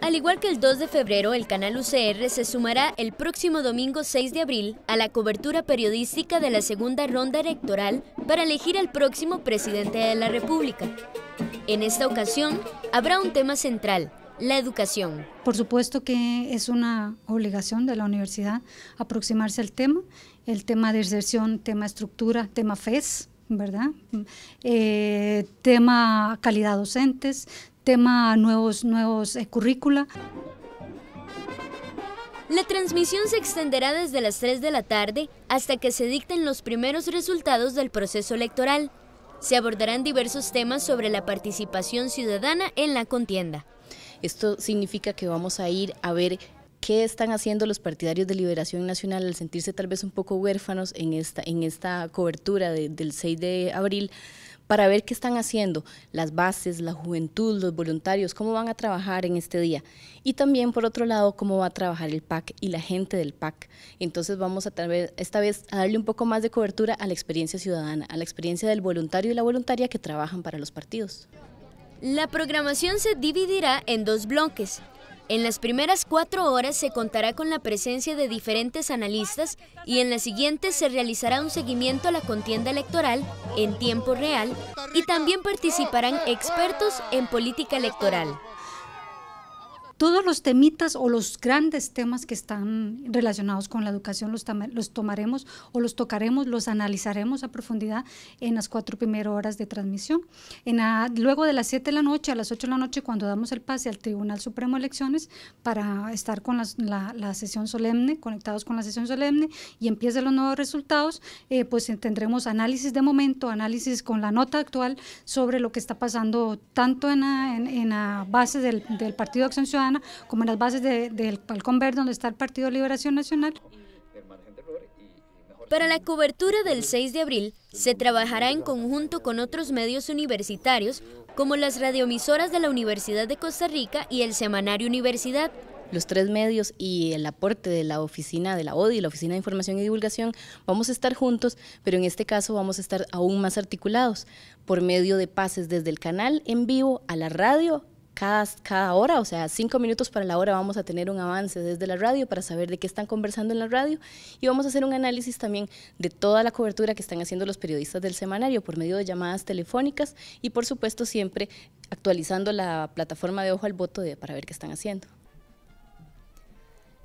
Al igual que el 2 de febrero, el canal UCR se sumará el próximo domingo 6 de abril a la cobertura periodística de la segunda ronda electoral para elegir al próximo presidente de la República. En esta ocasión habrá un tema central, la educación. Por supuesto que es una obligación de la universidad aproximarse al tema, el tema de inserción, tema estructura, tema FES, ¿verdad? Eh, tema calidad docentes, tema nuevos, nuevos eh, currícula. La transmisión se extenderá desde las 3 de la tarde hasta que se dicten los primeros resultados del proceso electoral. Se abordarán diversos temas sobre la participación ciudadana en la contienda. Esto significa que vamos a ir a ver ¿Qué están haciendo los partidarios de Liberación Nacional al sentirse tal vez un poco huérfanos en esta, en esta cobertura del 6 de abril? Para ver qué están haciendo las bases, la juventud, los voluntarios, cómo van a trabajar en este día. Y también, por otro lado, cómo va a trabajar el PAC y la gente del PAC. Entonces vamos a tal vez, esta vez a darle un poco más de cobertura a la experiencia ciudadana, a la experiencia del voluntario y la voluntaria que trabajan para los partidos. La programación se dividirá en dos bloques. En las primeras cuatro horas se contará con la presencia de diferentes analistas y en las siguientes se realizará un seguimiento a la contienda electoral en tiempo real y también participarán expertos en política electoral todos los temitas o los grandes temas que están relacionados con la educación los, tomaremos o los tocaremos, los analizaremos a profundidad en las cuatro primeras horas de transmisión. En luego de las 7 de la noche a las 8 de la noche, cuando damos el pase al Tribunal Supremo de Elecciones para estar con la, sesión solemne, conectados con la sesión solemne y empiezan los nuevos resultados, eh, pues tendremos análisis de momento, análisis con la nota actual sobre lo que está pasando tanto en la, base del, del Partido Acción Ciudadana, como en las bases del de, Verde, donde está el Partido de Liberación Nacional. Para la cobertura del 6 de abril, se trabajará en conjunto con otros medios universitarios, como las radioemisoras de la Universidad de Costa Rica y el Semanario Universidad, los tres medios y el aporte de la oficina de la ODI, la Oficina de Información y Divulgación, vamos a estar juntos, pero en este caso vamos a estar aún más articulados por medio de pases desde el canal en vivo a la radio cada, hora, o sea, cinco minutos para la hora vamos a tener un avance desde la radio para saber de qué están conversando en la radio y vamos a hacer un análisis también de toda la cobertura que están haciendo los periodistas del semanario por medio de llamadas telefónicas y por supuesto siempre actualizando la plataforma de ojo al voto para ver qué están haciendo.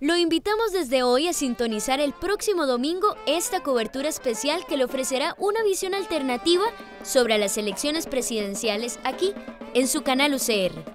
Lo invitamos desde hoy a sintonizar el próximo domingo esta cobertura especial que le ofrecerá una visión alternativa sobre las elecciones presidenciales aquí en su canal UCR.